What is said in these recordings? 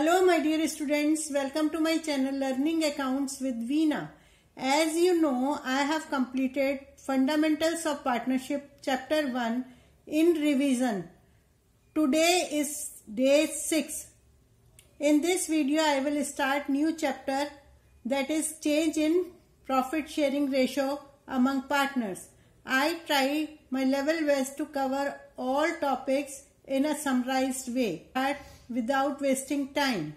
Hello my dear students, welcome to my channel Learning Accounts with Veena. As you know, I have completed Fundamentals of Partnership Chapter 1 in revision. Today is day 6. In this video, I will start new chapter that is change in profit sharing ratio among partners. I try my level best to cover all topics in a summarized way. But without wasting time.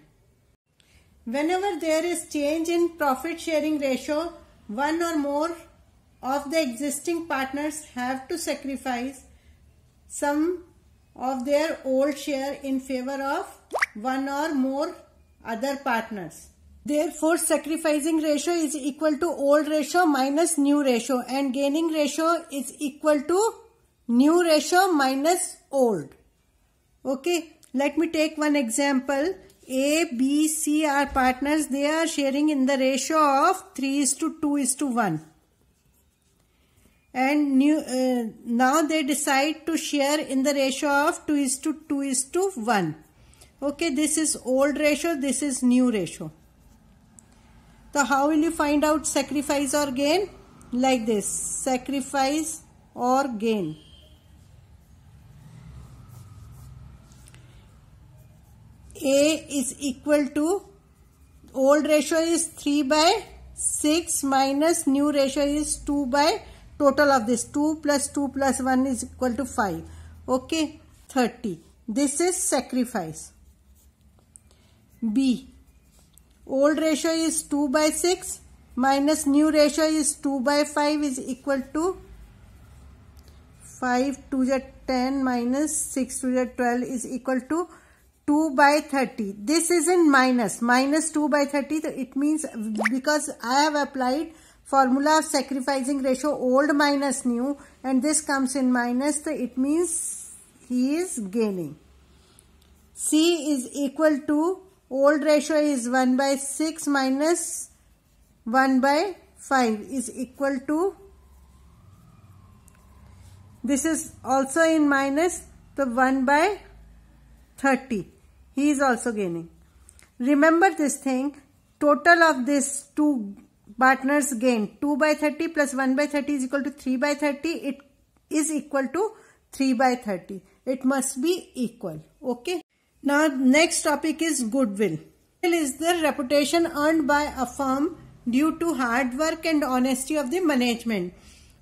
Whenever there is change in profit sharing ratio, one or more of the existing partners have to sacrifice some of their old share in favor of one or more other partners. Therefore, sacrificing ratio is equal to old ratio minus new ratio and gaining ratio is equal to new ratio minus old. Okay. Let me take one example. A, B, C are partners. They are sharing in the ratio of 3 is to 2 is to 1. And new, uh, now they decide to share in the ratio of 2 is to 2 is to 1. Okay, this is old ratio, this is new ratio. So how will you find out sacrifice or gain? Like this, sacrifice or gain. A is equal to old ratio is 3 by 6 minus new ratio is 2 by total of this 2 plus 2 plus 1 is equal to 5. Okay, 30. This is sacrifice. B. Old ratio is 2 by 6 minus new ratio is 2 by 5 is equal to 5 to the 10 minus 6 to the 12 is equal to 2 by 30 this is in minus minus 2 by 30 so it means because I have applied formula of sacrificing ratio old minus new and this comes in minus so it means he is gaining C is equal to old ratio is 1 by 6 minus 1 by 5 is equal to this is also in minus the 1 by 30 he is also gaining. Remember this thing. Total of this two partners gain 2 by 30 plus 1 by 30 is equal to 3 by 30. It is equal to 3 by 30. It must be equal. Okay. Now next topic is goodwill. Goodwill is the reputation earned by a firm due to hard work and honesty of the management.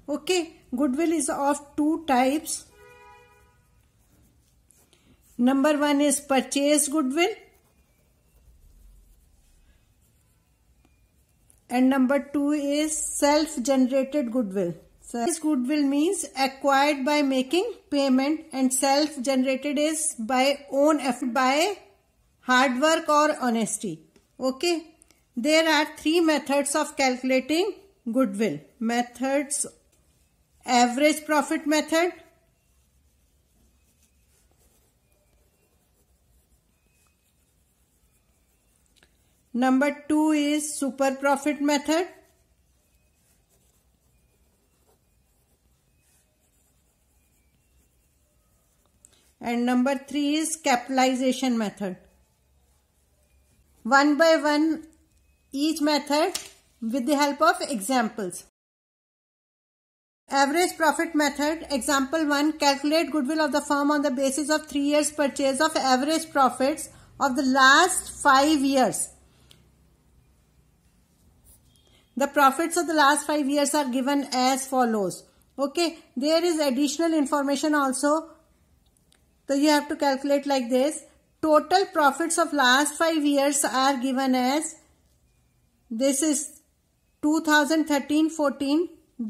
Okay. Goodwill is of two types Number one is purchase goodwill. And number two is self-generated goodwill. Self goodwill means acquired by making payment and self-generated is by own effort, by hard work or honesty. Okay. There are three methods of calculating goodwill. Methods, average profit method, Number 2 is super profit method. And number 3 is capitalization method. One by one each method with the help of examples. Average profit method. Example 1. Calculate goodwill of the firm on the basis of 3 years purchase of average profits of the last 5 years The profits of the last five years are given as follows. Okay, there is additional information also. So you have to calculate like this. Total profits of last five years are given as this is 2013-14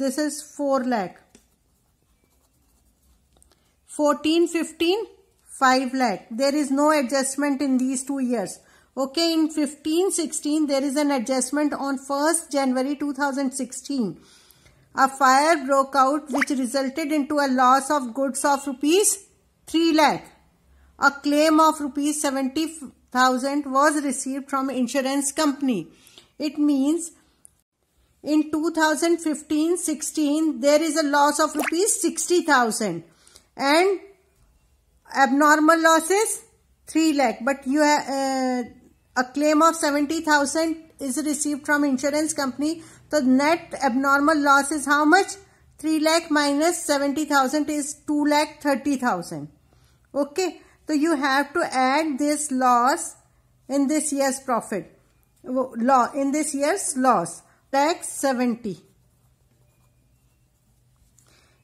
this is 4 lakh 14 15 5 lakh there is no adjustment in these two years Okay, in 1516, there is an adjustment on 1st January 2016. A fire broke out which resulted into a loss of goods of rupees 3 lakh. A claim of rupees 70,000 was received from insurance company. It means in 2015-16 there is a loss of rupees 60,000 and abnormal losses 3 lakh but you have uh, a claim of 70,000 is received from insurance company. The net abnormal loss is how much? 3 lakh minus 70,000 is 2 lakh 30,000. Okay. So you have to add this loss in this year's profit. Law in this year's loss. Tax 70.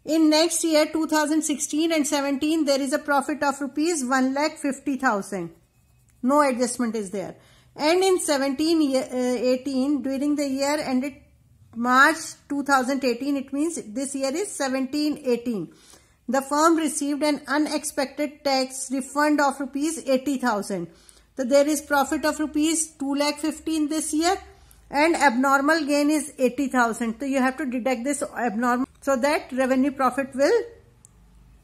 In next year 2016 and 17 there is a profit of rupees 1 lakh 50,000. No adjustment is there. And in 1718, uh, during the year ended March 2018, it means this year is 1718. The firm received an unexpected tax refund of rupees 80,000. So there is profit of rupees 2 lakh 15 this year and abnormal gain is 80,000. So you have to deduct this abnormal so that revenue profit will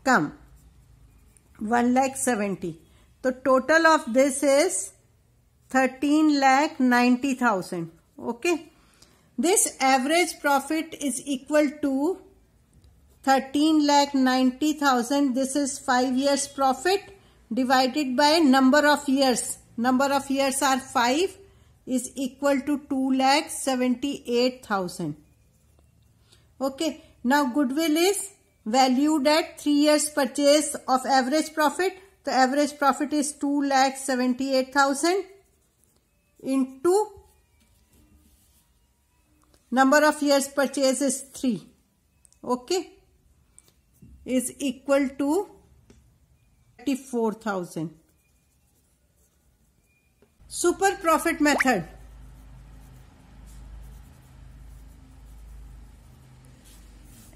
come 1 lakh 70. तो total of this is thirteen lakh ninety thousand okay this average profit is equal to thirteen lakh ninety thousand this years profit divided by number of years number of years are 5 is equal to 2 lakh 78000 okay now goodwill is valued at 3 years purchase of average profit the average profit is 2 lakh 78,000 into number of years purchase is 3. Okay. Is equal to 34,000. Super profit method.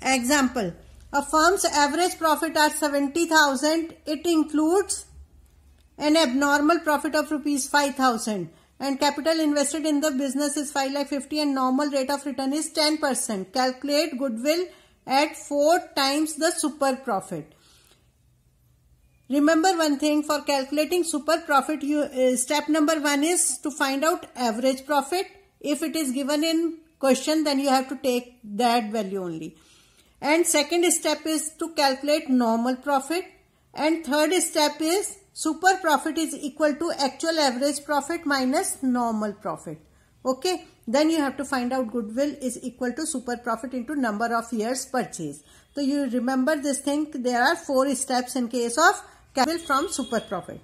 Example a firm's average profit at 70,000, it includes an abnormal profit of rupees 5,000 and capital invested in the business is 5 lakh 50 and normal rate of return is 10%. Calculate goodwill at 4 times the super profit. Remember one thing for calculating super profit, you, uh, step number 1 is to find out average profit. If it is given in question, then you have to take that value only. And second step is to calculate normal profit. And third step is super profit is equal to actual average profit minus normal profit. Okay. Then you have to find out goodwill is equal to super profit into number of years purchase. So you remember this thing. There are four steps in case of capital from super profit.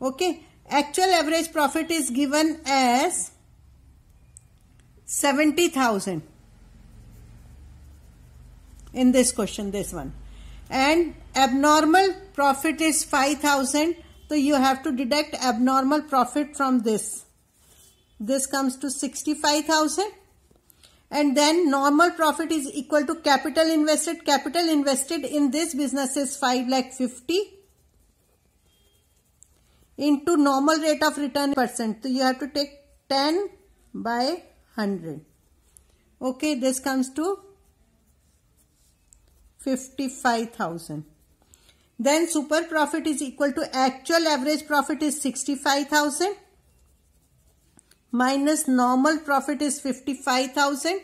Okay. Actual average profit is given as 70,000 in this question, this one. And abnormal profit is 5000. So you have to deduct abnormal profit from this. This comes to 65,000. And then normal profit is equal to capital invested. Capital invested in this business is 5 lakh 50 into normal rate of return percent. So you have to take 10 by 100. Okay, this comes to 55,000. Then super profit is equal to actual average profit is 65,000 minus normal profit is 55,000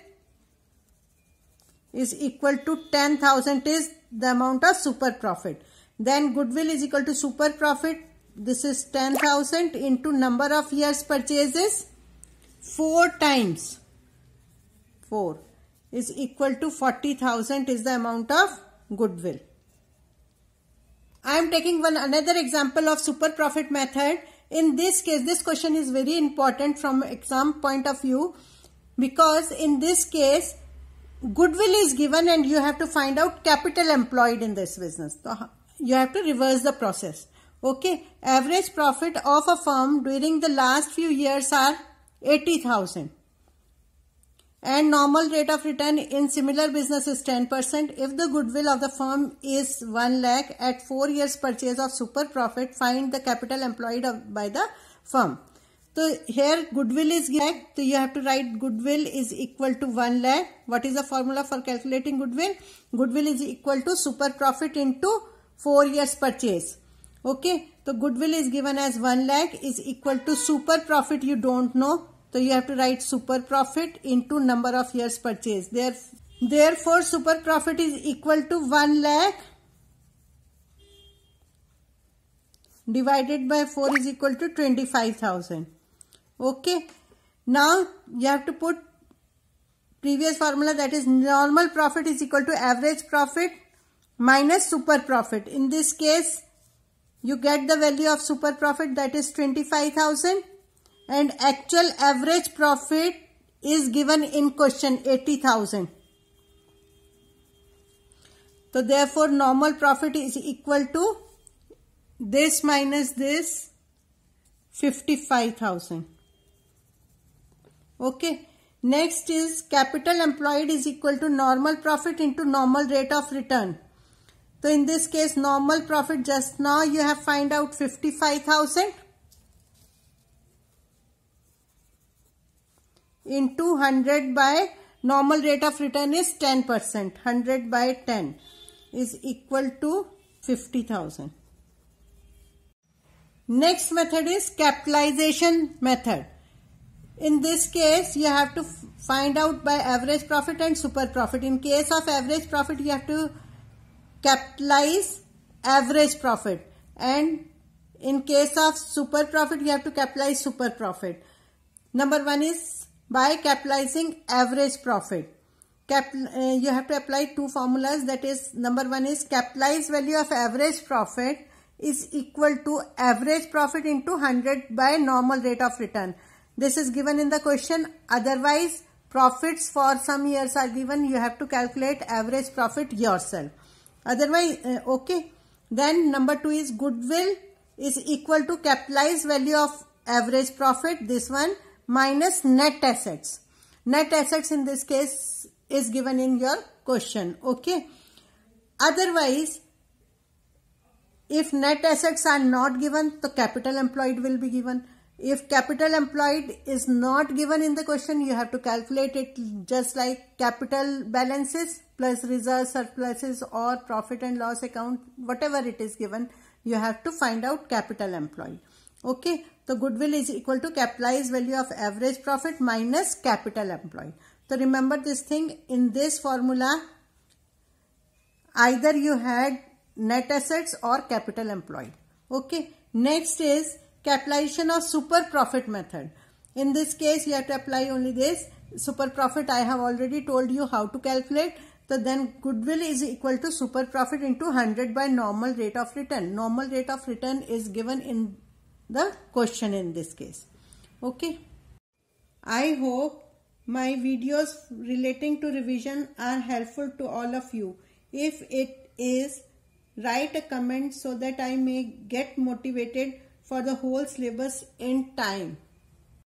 is equal to 10,000 is the amount of super profit. Then goodwill is equal to super profit. This is 10,000 into number of years purchases 4 times 4 is equal to 40,000 is the amount of goodwill. I am taking one another example of super profit method. In this case, this question is very important from exam point of view because in this case, goodwill is given and you have to find out capital employed in this business. So you have to reverse the process. Okay, average profit of a firm during the last few years are 80,000 and normal rate of return in similar business is 10% if the goodwill of the firm is 1 lakh at 4 years purchase of super profit find the capital employed by the firm so here goodwill is lakh so you have to write goodwill is equal to 1 lakh what is the formula for calculating goodwill goodwill is equal to super profit into 4 years purchase okay so goodwill is given as 1 lakh is equal to super profit you don't know so you have to write super profit into number of years purchased. Therefore, super profit is equal to 1 lakh divided by 4 is equal to 25,000. Okay. Now you have to put previous formula that is normal profit is equal to average profit minus super profit. In this case, you get the value of super profit that is 25,000 and actual average profit is given in question 80,000. So therefore normal profit is equal to this minus this 55,000. Okay. Next is capital employed is equal to normal profit into normal rate of return. So in this case normal profit just now you have find out 55,000 in 200 by normal rate of return is 10 percent 100 by 10 is equal to 50,000. Next method is capitalization method. In this case, you have to find out by average profit and super profit. In case of average profit, you have to capitalize average profit. And in case of super profit, you have to capitalize super profit. Number one is by capitalizing average profit. Cap, uh, you have to apply two formulas that is number one is capitalized value of average profit is equal to average profit into 100 by normal rate of return. This is given in the question otherwise profits for some years are given you have to calculate average profit yourself. Otherwise uh, okay then number two is goodwill is equal to capitalized value of average profit this one minus net assets. Net assets in this case is given in your question. Okay. Otherwise, if net assets are not given, the capital employed will be given. If capital employed is not given in the question, you have to calculate it just like capital balances plus reserve surpluses or profit and loss account, whatever it is given, you have to find out capital employed. Okay, the goodwill is equal to capitalized value of average profit minus capital employed. So remember this thing in this formula either you had net assets or capital employed. Okay, next is capitalization of super profit method. In this case you have to apply only this super profit I have already told you how to calculate. So then goodwill is equal to super profit into 100 by normal rate of return. Normal rate of return is given in the question in this case. Okay. I hope my videos relating to revision are helpful to all of you. If it is, write a comment so that I may get motivated for the whole syllabus in time.